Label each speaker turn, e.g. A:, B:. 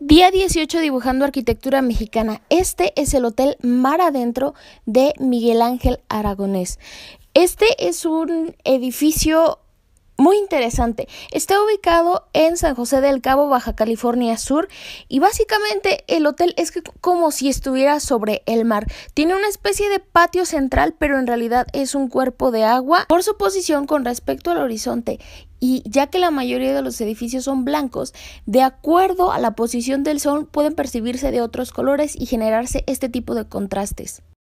A: Día 18 dibujando arquitectura mexicana. Este es el Hotel Mar Adentro de Miguel Ángel Aragonés. Este es un edificio muy interesante. Está ubicado en San José del Cabo, Baja California Sur, y básicamente el hotel es como si estuviera sobre el mar. Tiene una especie de patio central, pero en realidad es un cuerpo de agua por su posición con respecto al horizonte. Y ya que la mayoría de los edificios son blancos, de acuerdo a la posición del sol pueden percibirse de otros colores y generarse este tipo de contrastes.